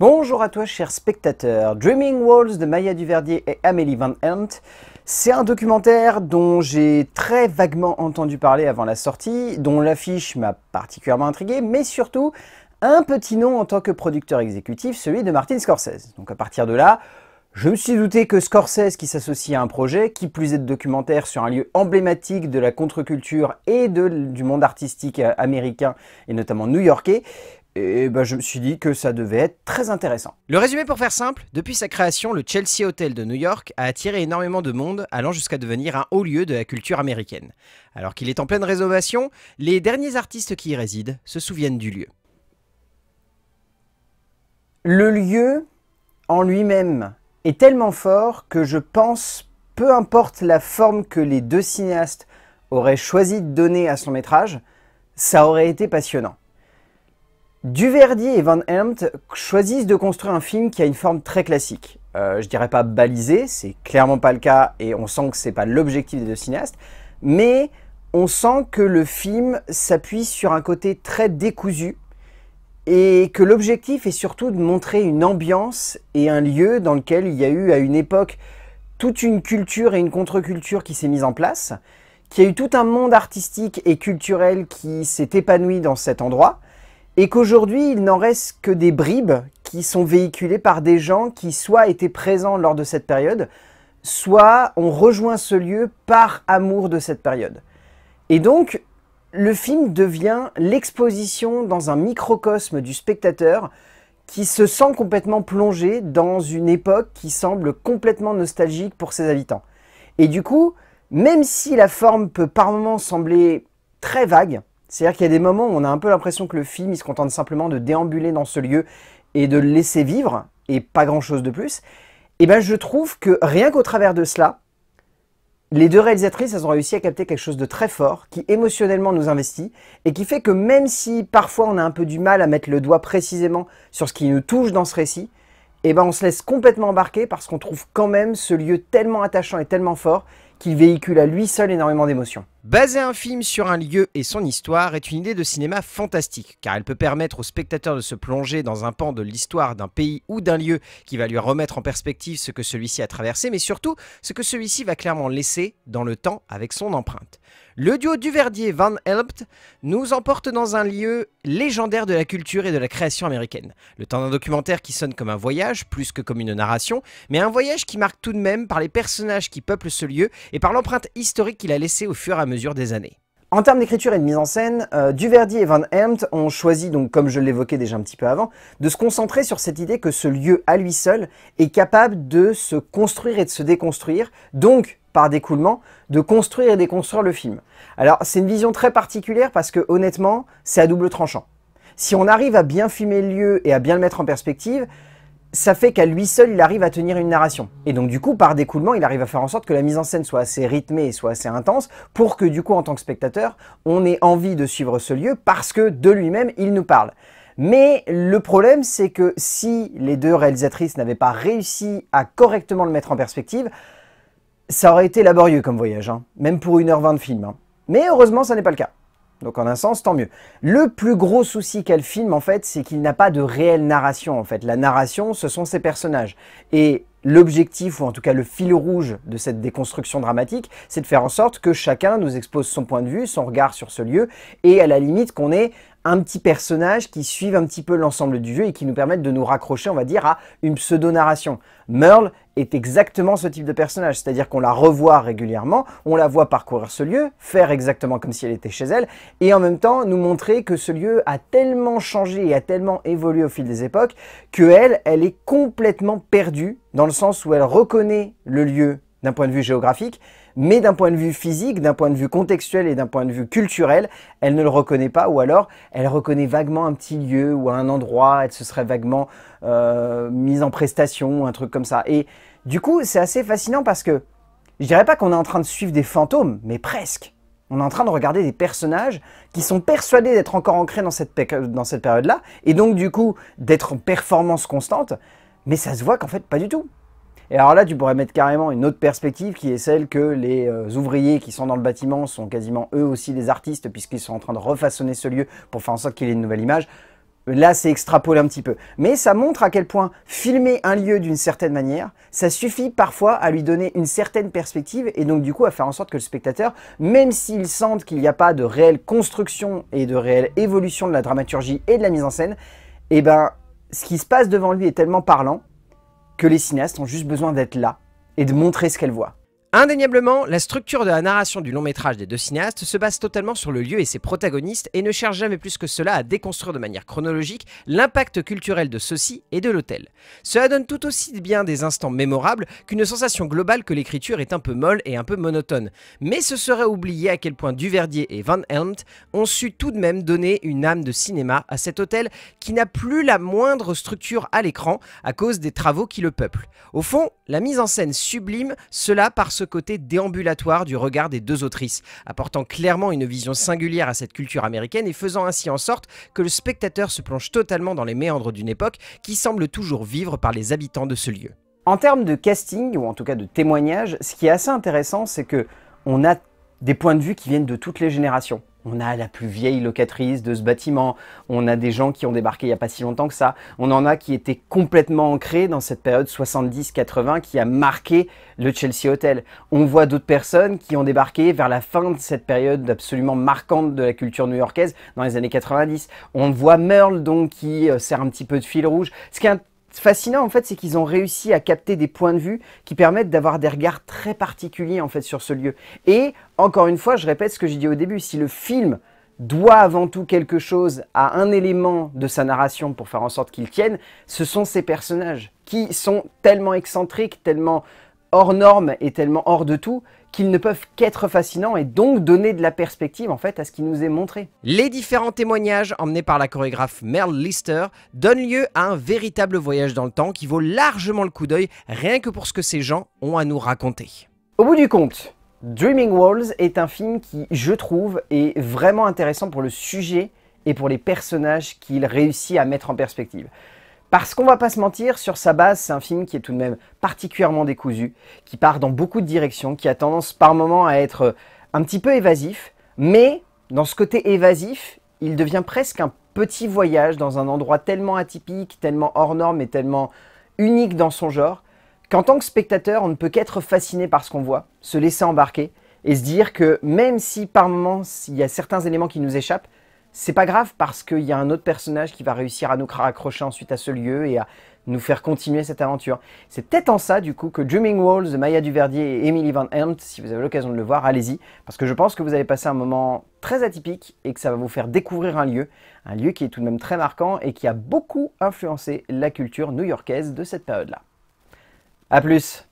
Bonjour à toi chers spectateurs, Dreaming Walls de Maya Duverdier et Amélie Van Hent, c'est un documentaire dont j'ai très vaguement entendu parler avant la sortie, dont l'affiche m'a particulièrement intrigué, mais surtout un petit nom en tant que producteur exécutif, celui de Martin Scorsese. Donc à partir de là, je me suis douté que Scorsese qui s'associe à un projet, qui plus est de documentaire sur un lieu emblématique de la contre-culture et de, du monde artistique américain et notamment new-yorkais, et bah, je me suis dit que ça devait être très intéressant. Le résumé pour faire simple, depuis sa création, le Chelsea Hotel de New York a attiré énormément de monde, allant jusqu'à devenir un haut lieu de la culture américaine. Alors qu'il est en pleine rénovation, les derniers artistes qui y résident se souviennent du lieu. Le lieu en lui-même est tellement fort que je pense, peu importe la forme que les deux cinéastes auraient choisi de donner à son métrage, ça aurait été passionnant. Duverdi et Van Hemt choisissent de construire un film qui a une forme très classique. Euh, je dirais pas balisé, c'est clairement pas le cas et on sent que c'est pas l'objectif des deux cinéastes, mais on sent que le film s'appuie sur un côté très décousu et que l'objectif est surtout de montrer une ambiance et un lieu dans lequel il y a eu à une époque toute une culture et une contre-culture qui s'est mise en place, qu'il y a eu tout un monde artistique et culturel qui s'est épanoui dans cet endroit, et qu'aujourd'hui il n'en reste que des bribes qui sont véhiculées par des gens qui soit étaient présents lors de cette période, soit ont rejoint ce lieu par amour de cette période. Et donc, le film devient l'exposition dans un microcosme du spectateur qui se sent complètement plongé dans une époque qui semble complètement nostalgique pour ses habitants. Et du coup, même si la forme peut par moments sembler très vague, c'est-à-dire qu'il y a des moments où on a un peu l'impression que le film, il se contente simplement de déambuler dans ce lieu et de le laisser vivre, et pas grand-chose de plus. Et eh bien je trouve que rien qu'au travers de cela, les deux réalisatrices, elles ont réussi à capter quelque chose de très fort, qui émotionnellement nous investit, et qui fait que même si parfois on a un peu du mal à mettre le doigt précisément sur ce qui nous touche dans ce récit, et eh ben on se laisse complètement embarquer parce qu'on trouve quand même ce lieu tellement attachant et tellement fort qu'il véhicule à lui seul énormément d'émotions. Baser un film sur un lieu et son histoire est une idée de cinéma fantastique, car elle peut permettre au spectateur de se plonger dans un pan de l'histoire d'un pays ou d'un lieu qui va lui remettre en perspective ce que celui-ci a traversé, mais surtout ce que celui-ci va clairement laisser dans le temps avec son empreinte. Le duo Duverdier-Van Helpt nous emporte dans un lieu légendaire de la culture et de la création américaine. Le temps d'un documentaire qui sonne comme un voyage, plus que comme une narration, mais un voyage qui marque tout de même par les personnages qui peuplent ce lieu et par l'empreinte historique qu'il a laissée au fur et à mesure des années. En termes d'écriture et de mise en scène, euh, Duverdi et Van Hemt ont choisi, donc comme je l'évoquais déjà un petit peu avant, de se concentrer sur cette idée que ce lieu à lui seul est capable de se construire et de se déconstruire, donc par découlement, de construire et déconstruire le film. Alors c'est une vision très particulière parce que honnêtement, c'est à double tranchant. Si on arrive à bien filmer le lieu et à bien le mettre en perspective, ça fait qu'à lui seul, il arrive à tenir une narration. Et donc du coup, par découlement, il arrive à faire en sorte que la mise en scène soit assez rythmée et soit assez intense pour que du coup, en tant que spectateur, on ait envie de suivre ce lieu parce que de lui-même, il nous parle. Mais le problème, c'est que si les deux réalisatrices n'avaient pas réussi à correctement le mettre en perspective, ça aurait été laborieux comme voyage, hein. même pour 1h20 de film. Hein. Mais heureusement, ça n'est pas le cas. Donc en un sens, tant mieux. Le plus gros souci qu'elle le film, en fait, c'est qu'il n'a pas de réelle narration, en fait. La narration, ce sont ses personnages. Et l'objectif, ou en tout cas le fil rouge de cette déconstruction dramatique, c'est de faire en sorte que chacun nous expose son point de vue, son regard sur ce lieu, et à la limite qu'on ait un petit personnage qui suive un petit peu l'ensemble du jeu et qui nous permette de nous raccrocher, on va dire, à une pseudo-narration. Merle est exactement ce type de personnage, c'est-à-dire qu'on la revoit régulièrement, on la voit parcourir ce lieu, faire exactement comme si elle était chez elle, et en même temps nous montrer que ce lieu a tellement changé et a tellement évolué au fil des époques que elle est complètement perdue dans le sens où elle reconnaît le lieu d'un point de vue géographique, mais d'un point de vue physique, d'un point de vue contextuel et d'un point de vue culturel, elle ne le reconnaît pas, ou alors elle reconnaît vaguement un petit lieu ou un endroit, elle se serait vaguement euh, mise en prestation, ou un truc comme ça. Et du coup, c'est assez fascinant parce que je dirais pas qu'on est en train de suivre des fantômes, mais presque. On est en train de regarder des personnages qui sont persuadés d'être encore ancrés dans cette période-là, et donc du coup d'être en performance constante, mais ça se voit qu'en fait pas du tout. Et alors là, tu pourrais mettre carrément une autre perspective qui est celle que les euh, ouvriers qui sont dans le bâtiment sont quasiment eux aussi des artistes puisqu'ils sont en train de refaçonner ce lieu pour faire en sorte qu'il ait une nouvelle image. Là, c'est extrapolé un petit peu. Mais ça montre à quel point filmer un lieu d'une certaine manière, ça suffit parfois à lui donner une certaine perspective et donc du coup à faire en sorte que le spectateur, même s'il sente qu'il n'y a pas de réelle construction et de réelle évolution de la dramaturgie et de la mise en scène, eh ben, ce qui se passe devant lui est tellement parlant que les cinéastes ont juste besoin d'être là et de montrer ce qu'elles voient. Indéniablement, la structure de la narration du long métrage des deux cinéastes se base totalement sur le lieu et ses protagonistes et ne cherche jamais plus que cela à déconstruire de manière chronologique l'impact culturel de ceux-ci et de l'hôtel. Cela donne tout aussi bien des instants mémorables qu'une sensation globale que l'écriture est un peu molle et un peu monotone. Mais ce serait oublier à quel point Duverdier et Van Helmt ont su tout de même donner une âme de cinéma à cet hôtel qui n'a plus la moindre structure à l'écran à cause des travaux qui le peuplent. Au fond, la mise en scène sublime cela par côté déambulatoire du regard des deux autrices, apportant clairement une vision singulière à cette culture américaine et faisant ainsi en sorte que le spectateur se plonge totalement dans les méandres d'une époque qui semble toujours vivre par les habitants de ce lieu. En termes de casting, ou en tout cas de témoignage, ce qui est assez intéressant, c'est que on a des points de vue qui viennent de toutes les générations. On a la plus vieille locatrice de ce bâtiment, on a des gens qui ont débarqué il n'y a pas si longtemps que ça, on en a qui étaient complètement ancrés dans cette période 70-80 qui a marqué le Chelsea Hotel. On voit d'autres personnes qui ont débarqué vers la fin de cette période absolument marquante de la culture new-yorkaise dans les années 90. On voit Merle donc qui euh, sert un petit peu de fil rouge. Ce qui est fascinant en fait, c'est qu'ils ont réussi à capter des points de vue qui permettent d'avoir des regards très particuliers en fait sur ce lieu. Et encore une fois, je répète ce que j'ai dit au début, si le film doit avant tout quelque chose à un élément de sa narration pour faire en sorte qu'il tienne, ce sont ces personnages qui sont tellement excentriques, tellement hors normes et tellement hors de tout qu'ils ne peuvent qu'être fascinants et donc donner de la perspective en fait à ce qui nous est montré. Les différents témoignages emmenés par la chorégraphe Merle Lister donnent lieu à un véritable voyage dans le temps qui vaut largement le coup d'œil rien que pour ce que ces gens ont à nous raconter. Au bout du compte, Dreaming Walls est un film qui, je trouve, est vraiment intéressant pour le sujet et pour les personnages qu'il réussit à mettre en perspective. Parce qu'on va pas se mentir, sur sa base, c'est un film qui est tout de même particulièrement décousu, qui part dans beaucoup de directions, qui a tendance par moments à être euh, un petit peu évasif, mais dans ce côté évasif, il devient presque un petit voyage dans un endroit tellement atypique, tellement hors norme et tellement unique dans son genre, qu'en tant que spectateur, on ne peut qu'être fasciné par ce qu'on voit, se laisser embarquer, et se dire que même si par moment il y a certains éléments qui nous échappent, c'est pas grave parce qu'il y a un autre personnage qui va réussir à nous raccrocher ensuite à ce lieu et à nous faire continuer cette aventure. C'est peut-être en ça du coup que Dreaming Walls Maya Duverdier et Emily Van Helmt, si vous avez l'occasion de le voir, allez-y, parce que je pense que vous allez passer un moment très atypique et que ça va vous faire découvrir un lieu, un lieu qui est tout de même très marquant et qui a beaucoup influencé la culture new-yorkaise de cette période-là. A plus